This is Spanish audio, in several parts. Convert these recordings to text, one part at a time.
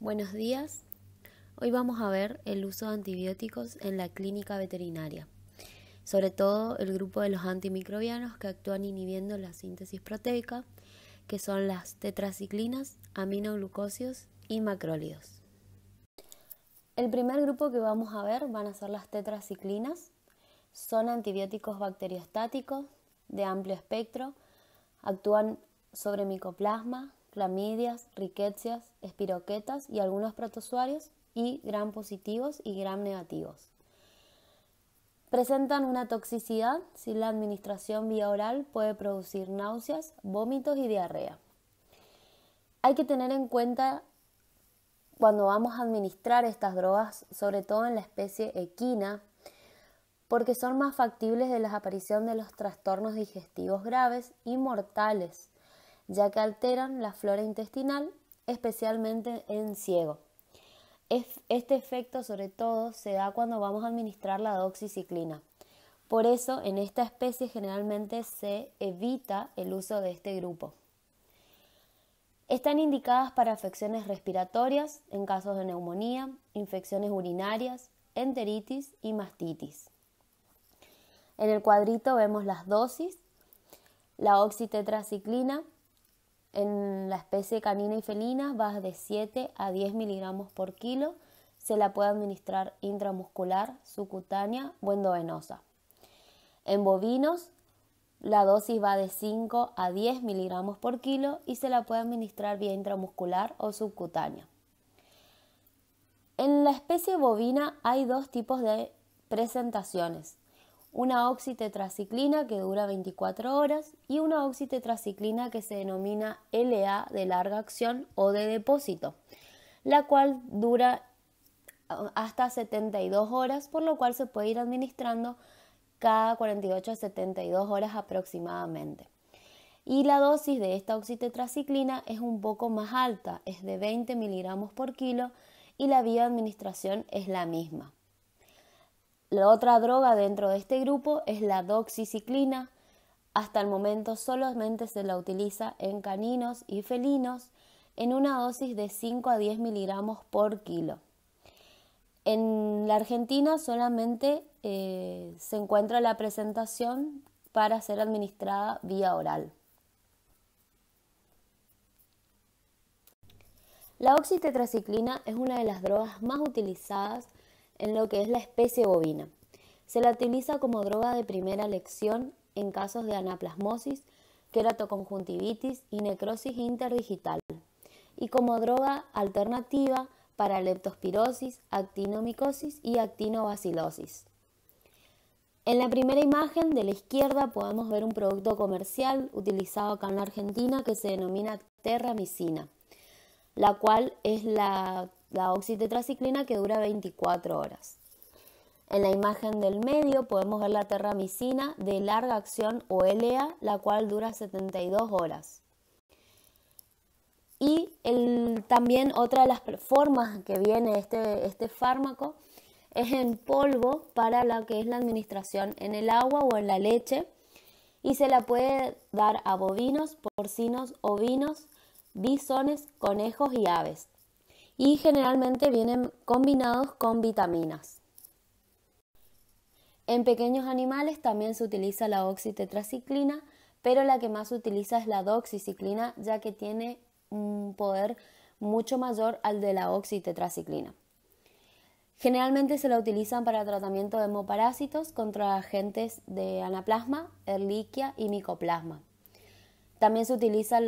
Buenos días. Hoy vamos a ver el uso de antibióticos en la clínica veterinaria, sobre todo el grupo de los antimicrobianos que actúan inhibiendo la síntesis proteica, que son las tetraciclinas, aminoglucosios y macrólidos. El primer grupo que vamos a ver van a ser las tetraciclinas. Son antibióticos bacteriostáticos de amplio espectro, actúan sobre micoplasma, gramidias, riquecias, espiroquetas y algunos protozoarios y gram positivos y gram negativos. Presentan una toxicidad si la administración vía oral puede producir náuseas, vómitos y diarrea. Hay que tener en cuenta cuando vamos a administrar estas drogas, sobre todo en la especie equina, porque son más factibles de la aparición de los trastornos digestivos graves y mortales ya que alteran la flora intestinal, especialmente en ciego. Este efecto sobre todo se da cuando vamos a administrar la doxiciclina. Por eso en esta especie generalmente se evita el uso de este grupo. Están indicadas para afecciones respiratorias en casos de neumonía, infecciones urinarias, enteritis y mastitis. En el cuadrito vemos las dosis, la oxitetraciclina en la especie canina y felina va de 7 a 10 miligramos por kilo. Se la puede administrar intramuscular, subcutánea o endovenosa. En bovinos, la dosis va de 5 a 10 miligramos por kilo y se la puede administrar vía intramuscular o subcutánea. En la especie bovina hay dos tipos de presentaciones una oxitetraciclina que dura 24 horas y una oxitetraciclina que se denomina LA de larga acción o de depósito, la cual dura ah, hasta 72 horas, por lo cual se puede ir administrando cada 48 a 72 horas aproximadamente. Y la dosis de esta oxitetraciclina es un poco más alta, es de 20 miligramos por kilo y la vía de administración es la misma. La otra droga dentro de este grupo es la doxiciclina. Hasta el momento solamente se la utiliza en caninos y felinos en una dosis de 5 a 10 miligramos por kilo. En la Argentina solamente eh, se encuentra la presentación para ser administrada vía oral. La oxitetraciclina es una de las drogas más utilizadas en lo que es la especie bovina. Se la utiliza como droga de primera lección en casos de anaplasmosis, queratoconjuntivitis y necrosis interdigital, y como droga alternativa para leptospirosis, actinomicosis y actinobacilosis. En la primera imagen de la izquierda podemos ver un producto comercial utilizado acá en la Argentina que se denomina terramicina, la cual es la la oxitetraciclina que dura 24 horas. En la imagen del medio podemos ver la terramicina de larga acción o LA, la cual dura 72 horas. Y también otra de las formas que viene este, este fármaco es en polvo para lo que es la administración en el agua o en la leche y se la puede dar a bovinos, porcinos, ovinos, bisones, conejos y aves y generalmente vienen combinados con vitaminas. En pequeños animales también se utiliza la oxitetraciclina, pero la que más se utiliza es la doxiciclina, ya que tiene un poder mucho mayor al de la oxitetraciclina. Generalmente se la utilizan para tratamiento de hemoparásitos contra agentes de anaplasma, erliquia y micoplasma. También se utiliza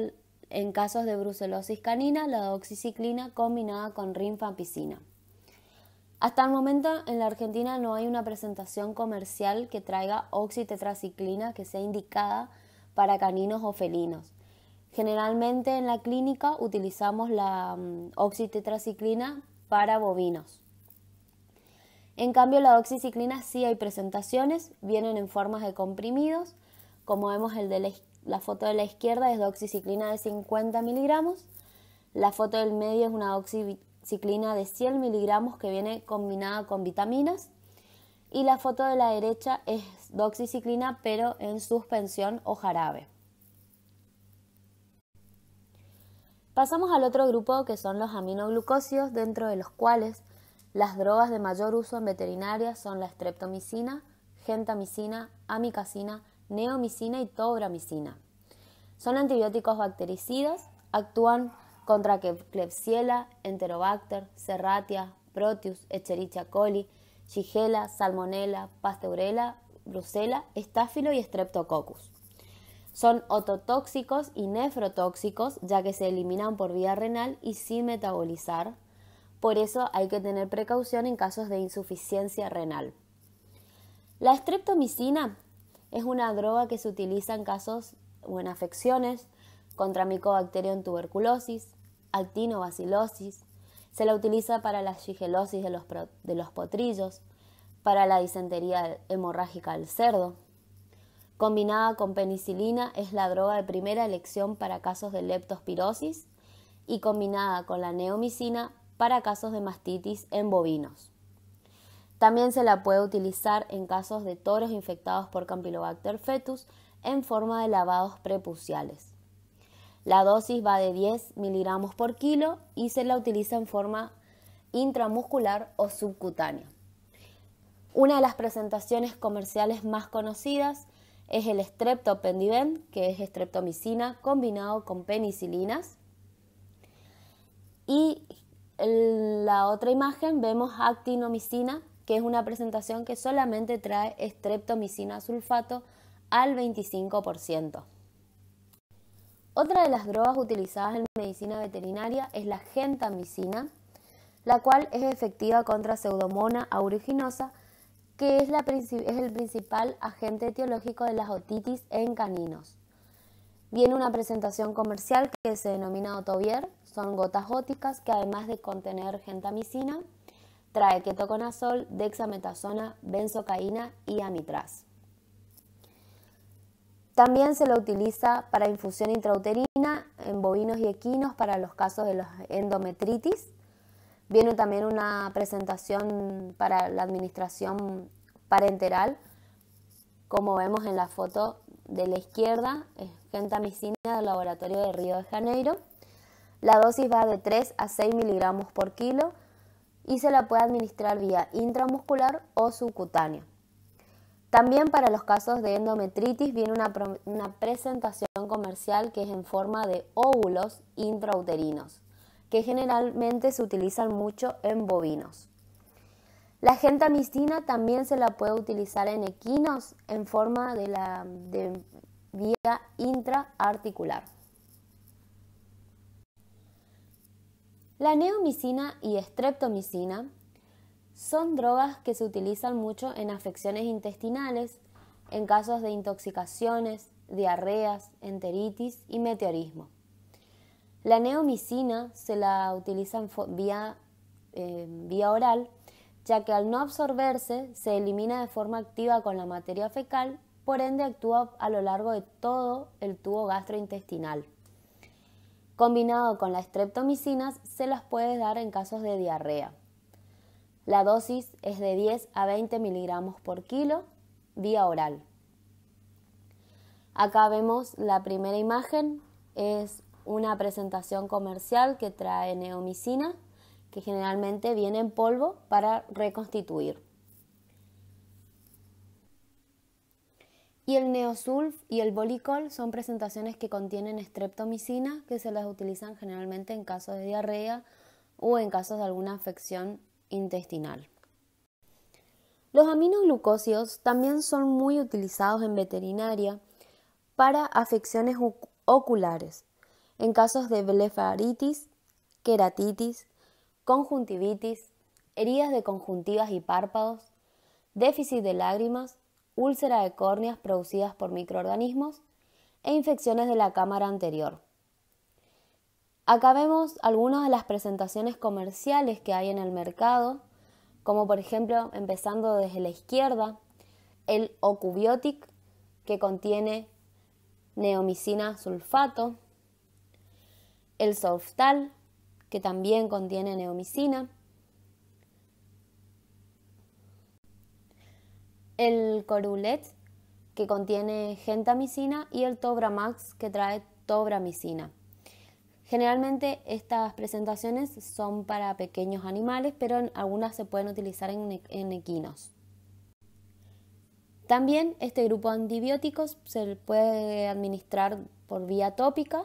en casos de brucelosis canina, la doxiciclina combinada con rinfapicina. Hasta el momento en la Argentina no hay una presentación comercial que traiga oxitetraciclina que sea indicada para caninos o felinos. Generalmente en la clínica utilizamos la mm, oxitetraciclina para bovinos. En cambio, la doxiciclina sí hay presentaciones, vienen en formas de comprimidos, como vemos el de la izquierda la foto de la izquierda es doxiciclina de 50 miligramos. La foto del medio es una doxiciclina de 100 miligramos que viene combinada con vitaminas. Y la foto de la derecha es doxiciclina pero en suspensión o jarabe. Pasamos al otro grupo que son los aminoglucósidos, dentro de los cuales las drogas de mayor uso en veterinaria son la streptomicina, gentamicina, amicacina, neomicina y tobramicina. Son antibióticos bactericidas, actúan contra Klebsiella, Enterobacter, Serratia, Proteus, Echerichia coli, Shigella, Salmonella, Pasteurella, Brucella, Estáfilo y Streptococcus. Son ototóxicos y nefrotóxicos, ya que se eliminan por vía renal y sin metabolizar. Por eso hay que tener precaución en casos de insuficiencia renal. La streptomicina es una droga que se utiliza en casos o en afecciones contra en tuberculosis, actinobacilosis, se la utiliza para la shigelosis de los, de los potrillos, para la disentería hemorrágica del cerdo. Combinada con penicilina es la droga de primera elección para casos de leptospirosis y combinada con la neomicina para casos de mastitis en bovinos. También se la puede utilizar en casos de toros infectados por Campylobacter fetus en forma de lavados prepuciales. La dosis va de 10 miligramos por kilo y se la utiliza en forma intramuscular o subcutánea. Una de las presentaciones comerciales más conocidas es el streptopendiven, que es streptomicina combinado con penicilinas. Y en la otra imagen vemos actinomicina, que es una presentación que solamente trae streptomicina sulfato al 25%. Otra de las drogas utilizadas en medicina veterinaria es la gentamicina, la cual es efectiva contra pseudomona auriginosa, que es, el principal agente etiológico de las otitis en caninos. Viene una presentación comercial que se denomina Otovier, son gotas óticas que además de contener gentamicina, Trae ketoconazol, dexametasona, benzocaína y amitraz. También se lo utiliza para infusión intrauterina en bovinos y equinos para los casos de endometritis. Viene también una presentación para la administración parenteral, como vemos en la foto de la izquierda, es gentamicina del laboratorio de Río de Janeiro. La dosis va de 3 a 6 miligramos por kilo y se la puede administrar vía intramuscular o subcutánea. También para los casos de endometritis viene una, presentación comercial que es en forma de óvulos intrauterinos, que generalmente se utilizan mucho en bovinos. La gentamicina también se la puede utilizar en equinos en forma de, la, de vía intraarticular. La neomicina y estreptomicina son drogas que se utilizan mucho en afecciones intestinales, en casos de intoxicaciones, diarreas, enteritis y meteorismo. La neomicina se la utiliza vía, eh, vía oral, ya que al no absorberse se elimina de forma activa con la materia fecal, por ende actúa a lo largo de todo el tubo gastrointestinal combinado con las streptomicinas se las puede dar en casos de diarrea. La dosis es de 10 a 20 miligramos por kilo vía oral. Acá vemos la primera imagen, es una presentación comercial que trae neomicina, que generalmente viene en polvo para reconstituir. Y el neosulf y el bolicol son presentaciones que contienen estreptomicina que se las utilizan generalmente en casos de diarrea o en casos de alguna afección intestinal. Los aminoglucósidos también son muy utilizados en veterinaria para afecciones oculares, en casos de blefaritis, queratitis, conjuntivitis, heridas de conjuntivas y párpados, déficit de lágrimas úlcera de córneas producidas por microorganismos e infecciones de la cámara anterior. Acá vemos algunas de las presentaciones comerciales que hay en el mercado, como por ejemplo empezando desde la izquierda, el Ocubiotic, que contiene neomicina sulfato, el Softal, que también contiene neomicina, el Corulet, que contiene gentamicina, y el Tobramax, que trae tobramicina. Generalmente estas presentaciones son para pequeños animales, pero algunas se pueden utilizar en, en equinos. También este grupo de antibióticos se puede administrar por vía tópica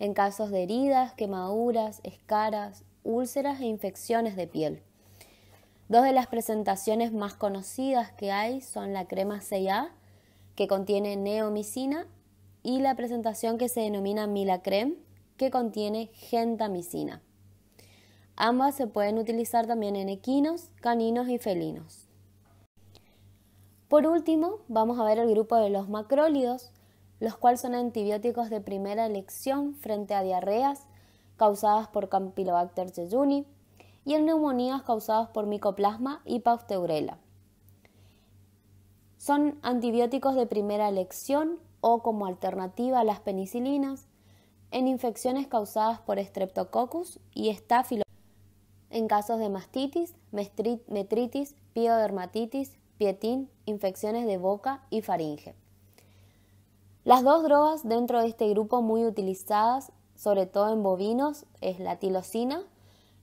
en casos de heridas, quemaduras, escaras, úlceras e infecciones de piel. Dos de las presentaciones más conocidas que hay son la crema C.A. que contiene neomicina, y la presentación que se denomina milacrem, que contiene gentamicina. Ambas se pueden utilizar también en equinos, caninos y felinos. Por último, vamos a ver el grupo de los macrólidos, los cuales son antibióticos de primera elección frente a diarreas causadas por Campylobacter jejuni, y en neumonías causadas por micoplasma y pausteurela. Son antibióticos de primera elección o como alternativa a las penicilinas en infecciones causadas por Streptococcus y estafilo, en casos de mastitis, metritis, piodermatitis, pietín, infecciones de boca y faringe. Las dos drogas dentro de este grupo muy utilizadas, sobre todo en bovinos, es la tilosina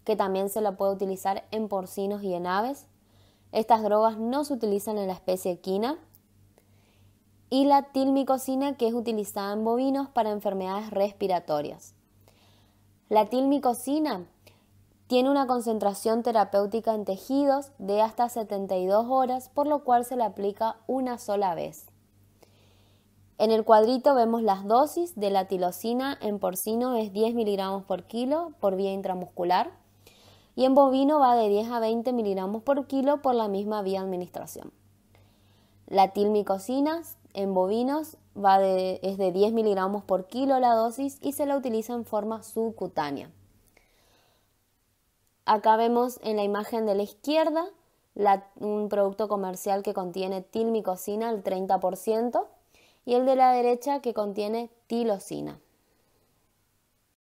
que también se la puede utilizar en porcinos y en aves. Estas drogas no se utilizan en la especie equina. Y la tilmicocina que es utilizada en bovinos para enfermedades respiratorias. La tilmicocina tiene una concentración terapéutica en tejidos de hasta 72 horas, por lo cual se la aplica una sola vez. En el cuadrito vemos las dosis de la tilocina en porcino es 10 miligramos por kilo por vía intramuscular y en bovino va de 10 a 20 miligramos por kilo por la misma vía administración. La tilmicocina en bovinos va es de 10 miligramos por kilo la dosis y se la utiliza en forma subcutánea. Acá vemos en la imagen de la izquierda un producto comercial que contiene tilmicocina al 30% y el de la derecha que contiene tilocina.